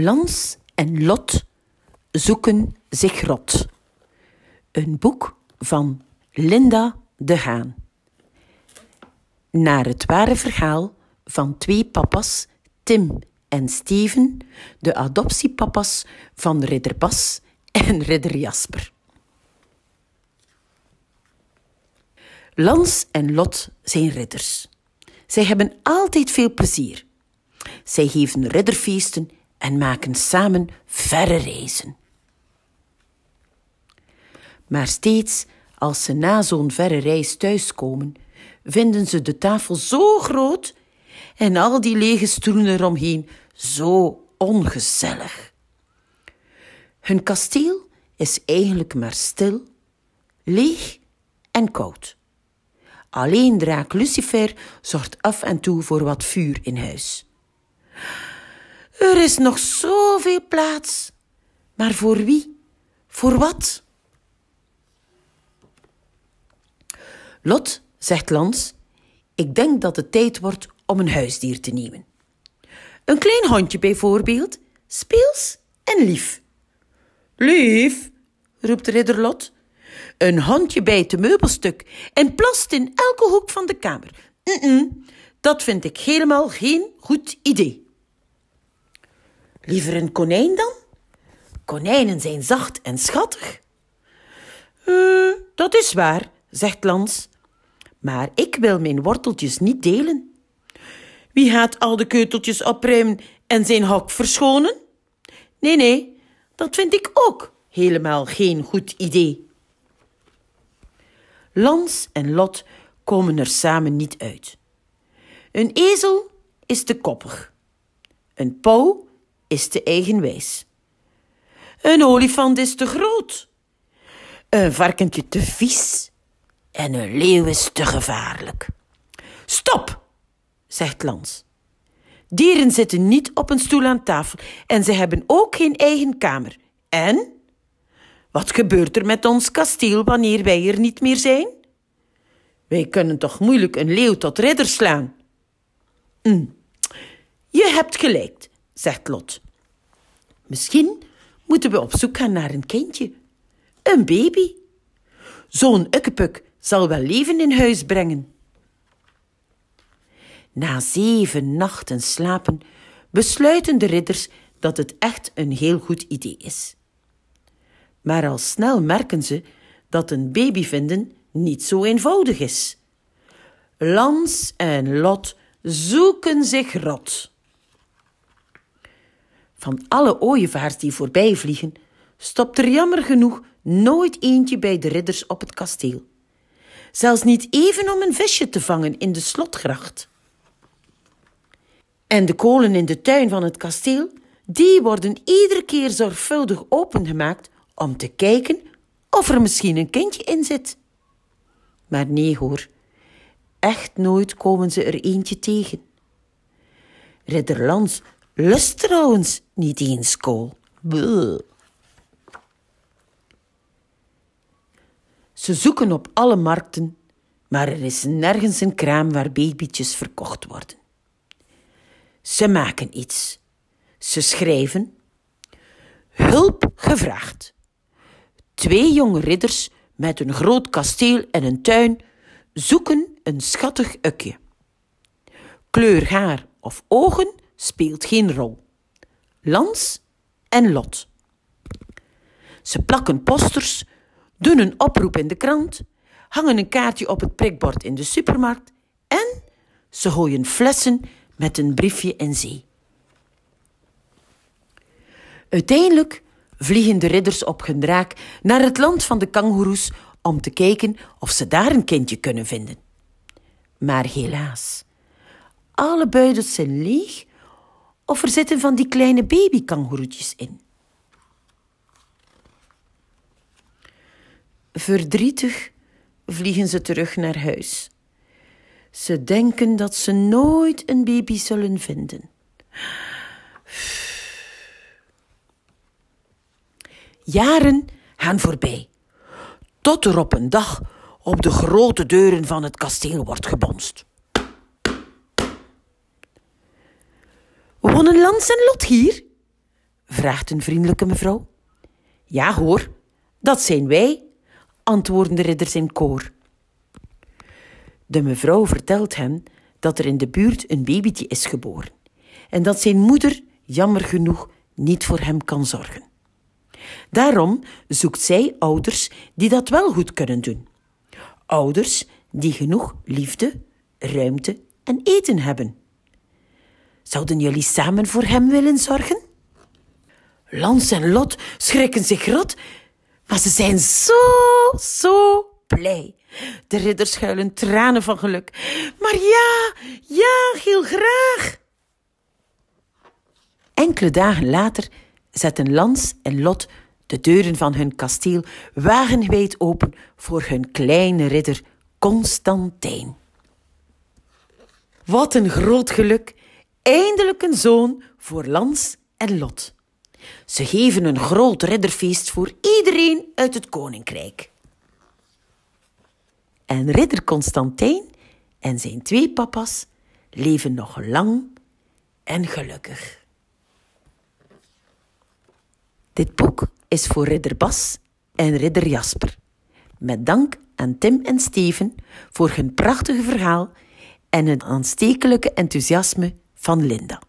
Lans en Lot zoeken zich rot. Een boek van Linda de Haan. Naar het ware verhaal van twee papa's, Tim en Steven, de adoptiepapa's van Ridder Bas en Ridder Jasper. Lans en Lot zijn ridders. Zij hebben altijd veel plezier. Zij geven ridderfeesten en maken samen verre reizen. Maar steeds als ze na zo'n verre reis thuiskomen, vinden ze de tafel zo groot en al die lege stoelen eromheen zo ongezellig. Hun kasteel is eigenlijk maar stil, leeg en koud. Alleen draak Lucifer zorgt af en toe voor wat vuur in huis. Er is nog zoveel plaats. Maar voor wie? Voor wat? Lot, zegt Lans, ik denk dat het tijd wordt om een huisdier te nemen. Een klein hondje bijvoorbeeld, speels en lief. Lief, roept ridder Lot. Een hondje bijt de meubelstuk en plast in elke hoek van de kamer. Mm dat vind ik helemaal geen goed idee. Liever een konijn dan? Konijnen zijn zacht en schattig. Uh, dat is waar, zegt Lans. Maar ik wil mijn worteltjes niet delen. Wie gaat al de keuteltjes opruimen en zijn hok verschonen? Nee, nee, dat vind ik ook helemaal geen goed idee. Lans en Lot komen er samen niet uit. Een ezel is te koppig. Een pauw is te eigenwijs. Een olifant is te groot. Een varkentje te vies. En een leeuw is te gevaarlijk. Stop, zegt Lans. Dieren zitten niet op een stoel aan tafel en ze hebben ook geen eigen kamer. En? Wat gebeurt er met ons kasteel wanneer wij er niet meer zijn? Wij kunnen toch moeilijk een leeuw tot ridder slaan? Hm. Je hebt gelijk, zegt Lot. Misschien moeten we op zoek gaan naar een kindje. Een baby. Zo'n ukkepuk zal wel leven in huis brengen. Na zeven nachten slapen besluiten de ridders dat het echt een heel goed idee is. Maar al snel merken ze dat een baby vinden niet zo eenvoudig is. Lans en Lot zoeken zich rot. Van alle ooievaars die voorbij vliegen, stopt er jammer genoeg nooit eentje bij de ridders op het kasteel. Zelfs niet even om een visje te vangen in de slotgracht. En de kolen in de tuin van het kasteel, die worden iedere keer zorgvuldig opengemaakt om te kijken of er misschien een kindje in zit. Maar nee hoor, echt nooit komen ze er eentje tegen. Ridder Lans lust trouwens niet eens kool. Ze zoeken op alle markten, maar er is nergens een kraam waar babytjes verkocht worden. Ze maken iets. Ze schrijven: Hulp gevraagd. Twee jonge ridders met een groot kasteel en een tuin zoeken een schattig ukje. Kleur haar of ogen speelt geen rol. Lans en Lot. Ze plakken posters, doen een oproep in de krant, hangen een kaartje op het prikbord in de supermarkt en ze gooien flessen met een briefje in zee. Uiteindelijk vliegen de ridders op hun draak naar het land van de kangoeroes om te kijken of ze daar een kindje kunnen vinden. Maar helaas, alle buidels zijn leeg of er zitten van die kleine babykangoeroetjes in. Verdrietig vliegen ze terug naar huis. Ze denken dat ze nooit een baby zullen vinden. Jaren gaan voorbij, tot er op een dag op de grote deuren van het kasteel wordt gebonst. Wonen Lans en Lot hier? vraagt een vriendelijke mevrouw. Ja hoor, dat zijn wij, antwoorden de ridders in koor. De mevrouw vertelt hen dat er in de buurt een babytje is geboren en dat zijn moeder, jammer genoeg, niet voor hem kan zorgen. Daarom zoekt zij ouders die dat wel goed kunnen doen. Ouders die genoeg liefde, ruimte en eten hebben. Zouden jullie samen voor hem willen zorgen? Lans en Lot schrikken zich rot, maar ze zijn zo, zo blij. De ridders schuilen tranen van geluk. Maar ja, ja, heel graag. Enkele dagen later zetten Lans en Lot de deuren van hun kasteel wagenwijd open voor hun kleine ridder Constantijn. Wat een groot geluk! eindelijk een zoon voor Lans en Lot. Ze geven een groot ridderfeest voor iedereen uit het koninkrijk. En ridder Constantijn en zijn twee papa's leven nog lang en gelukkig. Dit boek is voor ridder Bas en ridder Jasper. Met dank aan Tim en Steven voor hun prachtige verhaal en hun aanstekelijke enthousiasme van Linda.